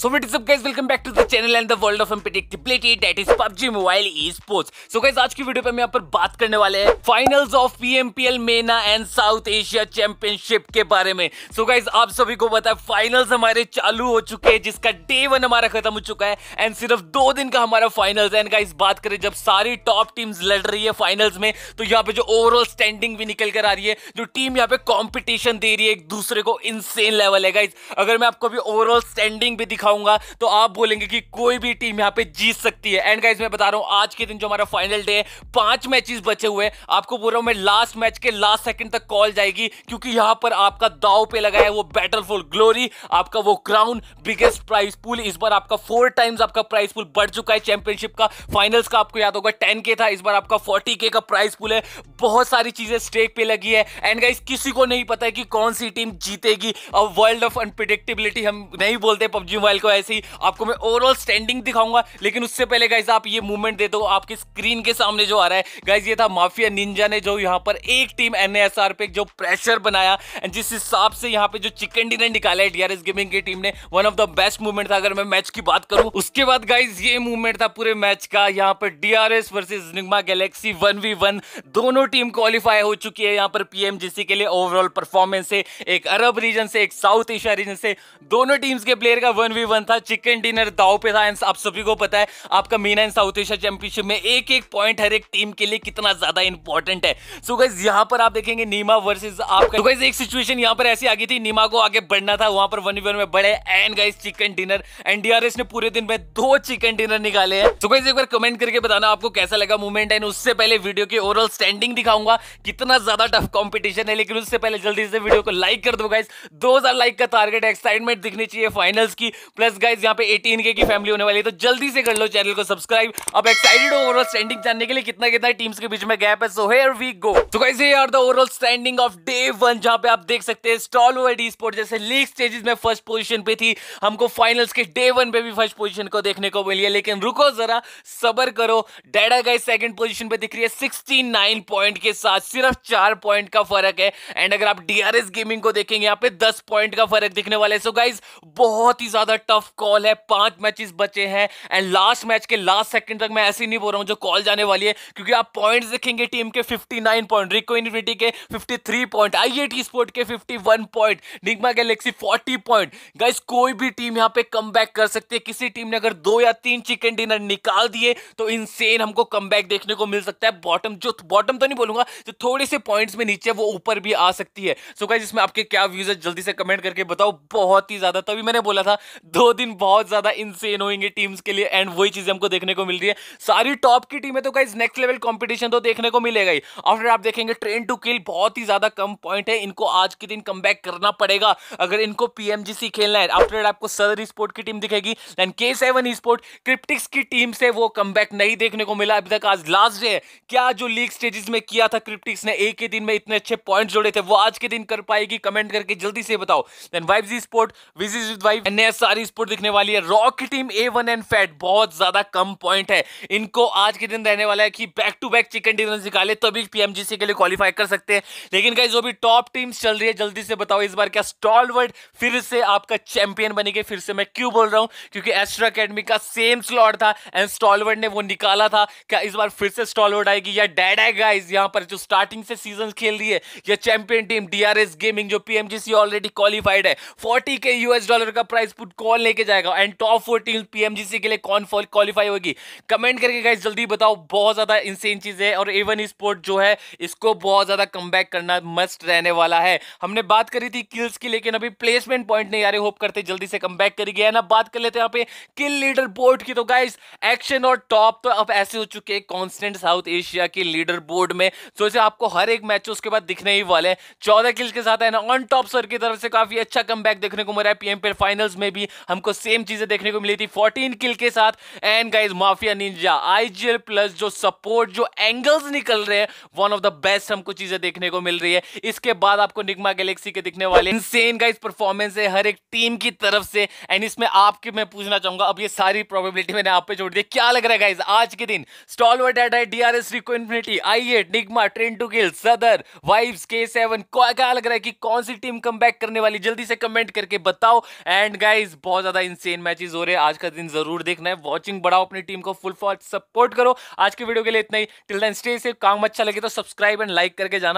So what is up guys welcome back to the channel and the world of unpredictability that is PUBG Mobile esports. So guys आज की video पे हम यहाँ पर बात करने वाले हैं finals of PMPL MENA and South Asia Championship के बारे में so guys आप सभी को पता है फाइनल्स हमारे चालू हो चुके हैं जिसका डे वन हमारा खत्म हो चुका है एंड सिर्फ दो दिन का हमारा फाइनल्स एंड गाइस बात करें जब सारी टॉप टीम्स लड़ रही है फाइनल्स में तो यहाँ पे जो ओवरऑल स्टैंडिंग भी निकल कर आ रही है जो टीम यहाँ पे कॉम्पिटिशन दे रही है एक दूसरे को इनसेन लेवल है गाइज अगर मैं आपको भी ओवरऑल स्टैंडिंग भी दिखा दिखाऊंगा तो आप बोलेंगे कि कोई भी टीम यहाँ पे जीत सकती है एंड गाइज मैं बता रहा हूँ आज के दिन जो हमारा फाइनल डे है पांच मैचेस बचे हुए आपको बोल रहा हूँ मैं लास्ट मैच के लास्ट सेकंड तक कॉल जाएगी क्योंकि यहाँ पर आपका दाव पे लगा है वो बैटल फॉर ग्लोरी आपका वो क्राउन बिगेस्ट प्राइज पुल इस बार आपका फोर टाइम्स आपका प्राइज पुल बढ़ चुका है चैंपियनशिप का फाइनल्स का आपको याद होगा टेन था इस बार आपका फोर्टी का प्राइज पुल है बहुत सारी चीजें स्टेक पे लगी है एंड गाइज किसी को नहीं पता है कि कौन सी टीम जीतेगी वर्ल्ड ऑफ अनप्रिडिक्टेबिलिटी हम नहीं बोलते पबजी मोबाइल कल को ऐसे ही आपको मैं ओवरऑल स्टैंडिंग दिखाऊंगा लेकिन उससे पहले गाइज आप ये मूवमेंट दे दो आपके स्क्रीन के सामने जो आ रहा है गाइज ये था माफिया निंजा ने जो यहाँ पर एक टीम एन पे जो प्रेशर बनाया एंड जिस हिसाब से यहाँ पे जो चिकन डिनर निकाला है डीआरएस गेमिंग की टीम ने one of the best movement था अगर मैं मैच की बात करूं उसके बाद गाइज ये मूवमेंट था पूरे मैच का यहाँ पर DRS versus Nigma Galaxy one v one दोनों टीम क्वालिफाई हो चुकी है यहाँ पर पीएमजीसी के लिए ओवरऑल परफॉर्मेंस है एक अरब रीजन से एक साउथ एशिया रीजन से दोनों टीम्स के प्लेयर का वन वी वन था चिकन डिनर दाव पे था आप सभी को पता है आपका MENA and South Asia championship में एक एक पॉइंट हर एक टीम के लिए कितना ज्यादा इंपॉर्टेंट है सो so गाइज यहाँ पर आप देखेंगे नीमा वर्सेज आपका गाइज तो so एक सिचुएशन यहाँ पर ऐसी आ गई थी नीमा को आगे बढ़ना था वहां पर वन वन में बढ़े and guys chicken dinner and DRS ने पूरे दिन में दो चिकन डिनर निकाले हैं सो गाइज एक बार कमेंट करके बताना आपको कैसा लगा मूवमेंट एंड उससे पहले वीडियो की ओवरऑल स्टैंडिंग दिखाऊंगा कितना ज्यादा टफ कॉम्पिटिशन है लेकिन उससे पहले जल्दी से वीडियो को लाइक कर दो गाइज दो लाइक का टारगेट एक्साइटमेंट दिखनी चाहिए फाइनल्स की प्लस गाइज यहाँ पे एटीन के की फैमिली होने वाली है तो जल्दी से कर लो चैनल को सब्सक्राइब अब एक्साइटेड हो ओवरऑल स्टैंडिंग जानने के लिए कितना कितना टीम्स के बीच में गैप है सो हेयर वी गो तो गाइज ये are the overall standing of day one जहाँ पे आप देख सकते हैं स्टॉल ओवर डी स्पोर्ट जैसे लीग स्टेजेस में फर्स्ट पोजिशन पे थी हमको फाइनल्स के डे वन पे भी फर्स्ट पोजिशन को देखने को मिली है लेकिन रुको जरा सबर करो डेडा गाइज सेकंड पोजिशन पे दिख रही है 69 पॉइंट के साथ सिर्फ चार पॉइंट का फर्क है एंड अगर आप डी गेमिंग को देखेंगे यहाँ पे दस पॉइंट का फर्क दिखने वाले सो गाइज बहुत ही ज्यादा टफ कॉल है पांच मैचेस बचे हैं एंड लास्ट मैच के लास्ट सेकंड तक मैं ऐसे ही नहीं बोल रहा हूं जो कॉल जाने वाली है क्योंकि आप पॉइंट्स देखेंगे टीम के 59 पॉइंट रिको यूनिवर्सिटी के 53 पॉइंट आईआईटी स्पोर्ट के 51 point Nigma Galaxy 40 point guys कोई भी टीम यहां पे कम कर सकती है किसी टीम ने अगर दो या तीन चिकन डिनर निकाल दिए तो इनसेन हमको कम देखने को मिल सकता है बॉटम जो बॉटम तो नहीं बोलूंगा जो थोड़े से पॉइंट्स में नीचे वो ऊपर भी आ सकती है सो so गाइस इसमें आपके क्या व्यूज है जल्दी से कमेंट करके बताओ बहुत ही ज्यादा तभी मैंने बोला था दो दिन बहुत ज्यादा इनसेन होंगे टीम्स के लिए एंड वही चीजें हमको देखने को मिल रही है सारी टॉप की टीमें तो गाइज नेक्स्ट लेवल कॉम्पिटिशन तो देखने को मिलेगा ही और आप देखेंगे ट्रेन टू किल बहुत ही ज्यादा कम पॉइंट है इनको आज के दिन कम करना पड़ेगा अगर इनको पीएमजीसी खेलना है आफ्टर आपको सदर स्पोर्ट की टीम दिखेगी एंड के सेवन स्पोर्ट क्रिप्टिक्स की टीम से वो कम नहीं देखने को मिला अभी तक आज लास्ट डे है क्या जो लीग स्टेजेस में किया था क्रिप्टिक्स ने एक ही दिन में इतने अच्छे पॉइंट जोड़े थे वो आज के दिन कर पाएगी कमेंट करके जल्दी से बताओ then vibes sport visit with vibe सारी भारी स्पोर्ट दिखने वाली है रॉक की team A one and fat बहुत ज्यादा कम पॉइंट है इनको आज के दिन रहने वाला है कि back to back chicken dinner निकाले तभी पीएमजीसी के लिए क्वालिफाई कर सकते हैं लेकिन कहीं जो भी टॉप टीम्स चल रही है जल्दी से बताओ इस बार क्या स्टॉल फिर से आपका चैंपियन बनेगी फिर से मैं क्यों बोल रहा हूं क्योंकि एस्ट्रा अकेडमी का सेम स्लॉट था एंड स्टॉलवर्ड ने वो निकाला था क्या इस बार फिर से स्टॉलवर्ड आएगी या डेड है गाइज यहां पर जो स्टार्टिंग से सीजन खेल रही है या चैंपियन टीम डीआरएस गेमिंग जो पीएमजीसी ऑलरेडी क्वालिफाइड है फोर्टी के यूएस डॉलर का प्राइस पुट को कौन लेके जाएगा and top four team PMGC के लिए कौन क्वालिफाई होगी कमेंट करके गाइस जल्दी बताओ बहुत ज्यादा इंसेन चीज है और एवन स्पोर्ट जो है इसको बहुत ज्यादा कम करना मस्ट रहने वाला है हमने बात करी थी किल्स की लेकिन अभी प्लेसमेंट पॉइंट नहीं आ रहे होप करते जल्दी से कम बैक करेगी है ना बात कर लेते हैं यहाँ पे किल लीडर बोर्ड की तो गाइस एक्शन और टॉप तो अब ऐसे हो चुके हैं कॉन्स्टेंट साउथ एशिया के लीडर बोर्ड में सोचे तो आपको हर एक मैच उसके बाद दिखने ही वाले हैं चौदह किल्स के साथ है ना ऑन टॉप सर की तरफ से काफी अच्छा कम देखने को मिला है पीएम फाइनल्स में भी हमको सेम चीजें देखने को मिली थी 14 किल के साथ and guys Mafia Ninja IGL plus जो सपोर्ट जो एंगल्स निकल रहे हैं वन ऑफ द बेस्ट हमको चीजें देखने को मिल रही है इसके बाद आपको निगमा गैलेक्सी के दिखने वाले इनसेन गाइज परफॉर्मेंस है हर एक टीम की तरफ से एंड इसमें आपके मैं पूछना चाहूंगा अब ये सारी प्रोबेबिलिटी मैंने आप पे छोड़ दी क्या लग रहा है गाइज आज के दिन Stalwart eight I DRS Rico Infinity I eight Nigma train to kill सदर वाइब्स के सेवन क्या लग रहा है कि कौन सी टीम कम करने वाली जल्दी से कमेंट करके बताओ एंड गाइज बहुत ज़्यादा इंसेन मैचेस हो रहे हैं आज का दिन जरूर देखना है वॉचिंग बढ़ाओ अपनी टीम को फुल फॉर सपोर्ट करो आज की वीडियो के लिए इतना ही टिल देन स्टे से काम अच्छा लगे तो सब्सक्राइब एंड लाइक करके जाना